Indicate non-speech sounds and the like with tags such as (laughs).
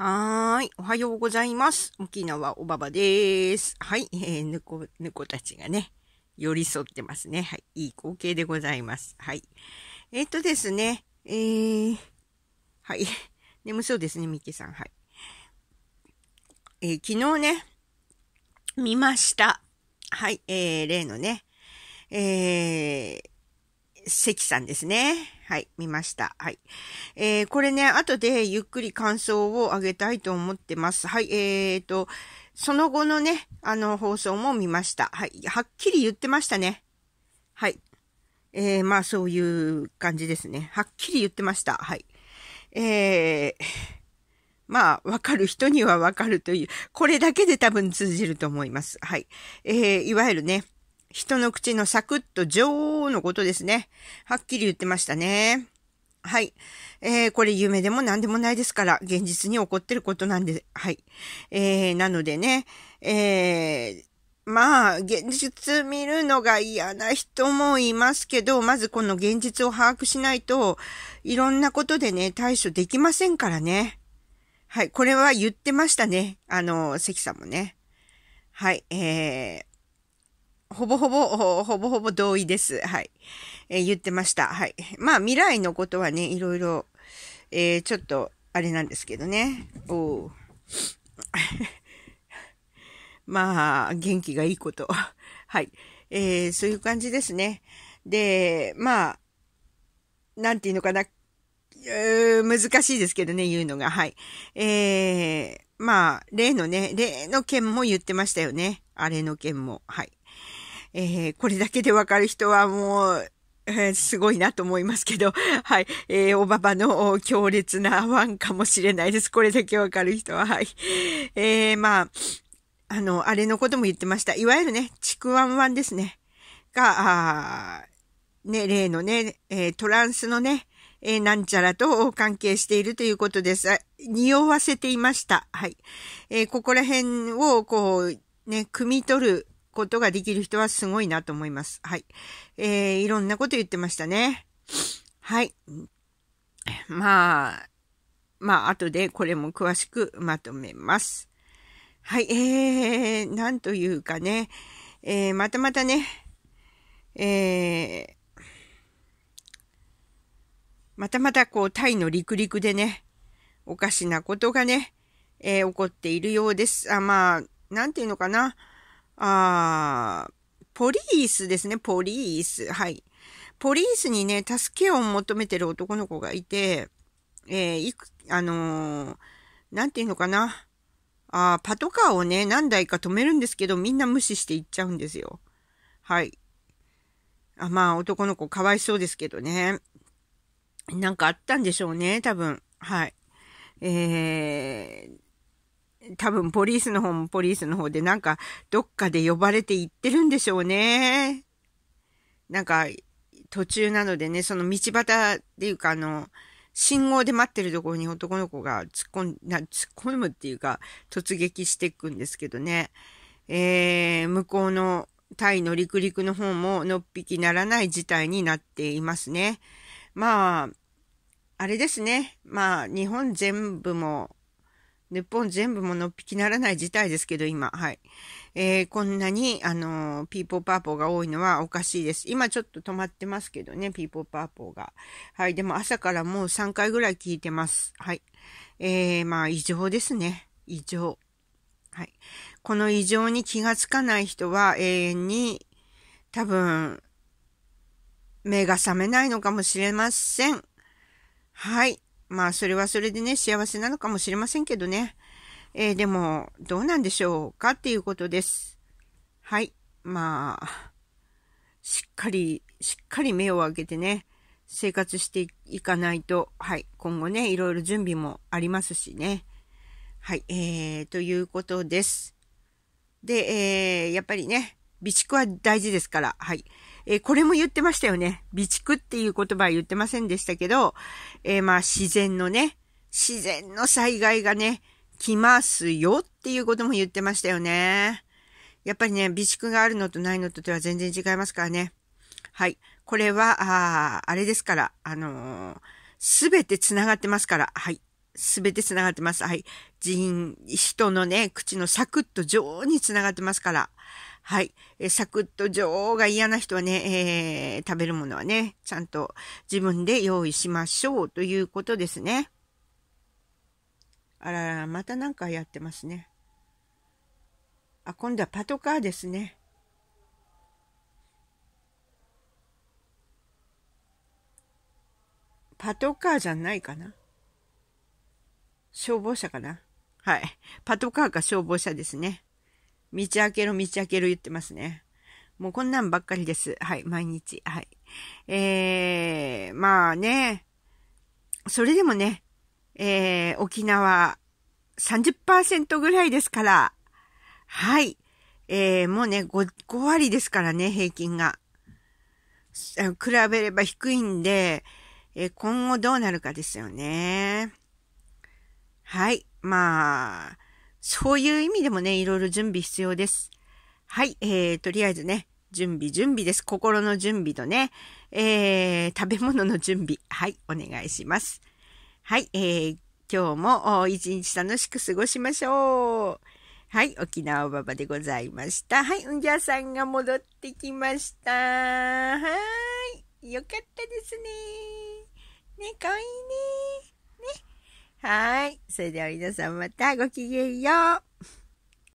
はーい。おはようございます。沖縄おばばです。はい。えー、ぬこ、ぬこたちがね、寄り添ってますね。はい。いい光景でございます。はい。えっ、ー、とですね、えー、はい。(laughs) 眠そうですね、みけさん。はい。えー、昨日ね、見ました。はい。えー、例のね、えー、関さんですね。はい、見ました。はい。えー、これね、後でゆっくり感想をあげたいと思ってます。はい、えーと、その後のね、あの、放送も見ました。はい、はっきり言ってましたね。はい。えー、まあ、そういう感じですね。はっきり言ってました。はい。えー、まあ、わかる人にはわかるという、これだけで多分通じると思います。はい。えー、いわゆるね、人の口のサクッと女王のことですね。はっきり言ってましたね。はい。えー、これ夢でも何でもないですから、現実に起こってることなんで、はい。えー、なのでね、えー、まあ、現実見るのが嫌な人もいますけど、まずこの現実を把握しないといろんなことでね、対処できませんからね。はい。これは言ってましたね。あの、関さんもね。はい。えー、ほぼほぼ、ほぼほぼ同意です。はい。えー、言ってました。はい。まあ、未来のことはね、いろいろ、えー、ちょっと、あれなんですけどね。お (laughs) まあ、元気がいいこと。(laughs) はい。えー、そういう感じですね。で、まあ、なんていうのかな。難しいですけどね、言うのが。はい。えー、まあ、例のね、例の件も言ってましたよね。あれの件も。はい。えー、これだけでわかる人はもう、えすごいなと思いますけど、(laughs) はい。えー、おばばの強烈なワンかもしれないです。これだけわかる人は、はい。えー、まあ、あの、あれのことも言ってました。いわゆるね、ちくわんわんですね。が、あね、例のね、えー、トランスのね、えー、なんちゃらと関係しているということです。匂わせていました。はい。えー、ここら辺を、こう、ね、汲み取ることができる人はすごいなと思います。はい。えー、いろんなこと言ってましたね。はい。まあ、まあ、後でこれも詳しくまとめます。はい、えー、なんというかね、えー、またまたね、えー、またまたこう、タイの陸陸でね、おかしなことがね、えー、起こっているようです。あ、まあ、なんていうのかな。あポリースですね、ポリース。はい。ポリースにね、助けを求めてる男の子がいて、えー、いく、あのー、なんていうのかな。あパトカーをね、何台か止めるんですけど、みんな無視して行っちゃうんですよ。はい。あまあ、男の子かわいそうですけどね。なんかあったんでしょうね、多分。はい。えー、多分ポリースの方もポリースの方でなんかどっかで呼ばれて行ってるんでしょうね。なんか途中なのでね、その道端っていうかあの、信号で待ってるところに男の子が突っ込んな、突っ込むっていうか突撃していくんですけどね。えー、向こうのタイの陸陸の方ものっぴきならない事態になっていますね。まあ、あれですね。まあ、日本全部も日本全部ものっぴきならない事態ですけど、今。はい。えー、こんなに、あのー、ピーポーパーポーが多いのはおかしいです。今ちょっと止まってますけどね、ピーポーパーポーが。はい。でも朝からもう3回ぐらい聞いてます。はい。えー、まあ、異常ですね。異常。はい。この異常に気がつかない人は永遠に、多分、目が覚めないのかもしれません。はい。まあ、それはそれでね、幸せなのかもしれませんけどね。えー、でも、どうなんでしょうかっていうことです。はい。まあ、しっかり、しっかり目を開けてね、生活していかないと、はい。今後ね、いろいろ準備もありますしね。はい。えー、ということです。で、えー、やっぱりね、備蓄は大事ですから、はい。えー、これも言ってましたよね。備蓄っていう言葉は言ってませんでしたけど、えー、まあ自然のね、自然の災害がね、来ますよっていうことも言ってましたよね。やっぱりね、備蓄があるのとないのとでは全然違いますからね。はい。これは、ああれですから、あのす、べて繋がってますから、はい。すべて繋がってます。はい。人、人のね、口のサクッと上に繋がってますから。はい。えサクッと女王が嫌な人はね、えー、食べるものはね、ちゃんと自分で用意しましょうということですね。あらら、またなんかやってますね。あ、今度はパトカーですね。パトカーじゃないかな消防車かなはい。パトカーか消防車ですね。道開けろ、道開けろ言ってますね。もうこんなんばっかりです。はい、毎日。はい。えー、まあね、それでもね、えー、沖縄30%ぐらいですから、はい。えー、もうね5、5割ですからね、平均が。比べれば低いんで、えー、今後どうなるかですよね。はい。まあ、そういう意味でもね、いろいろ準備必要です。はい、えー、とりあえずね、準備、準備です。心の準備とね、えー、食べ物の準備。はい、お願いします。はい、えー、今日も一日楽しく過ごしましょう。はい、沖縄おばばでございました。はい、うんじゃさんが戻ってきました。はーい、よかったですね。ね、かわいいね。はい。それでは皆さんまたごきげんよう。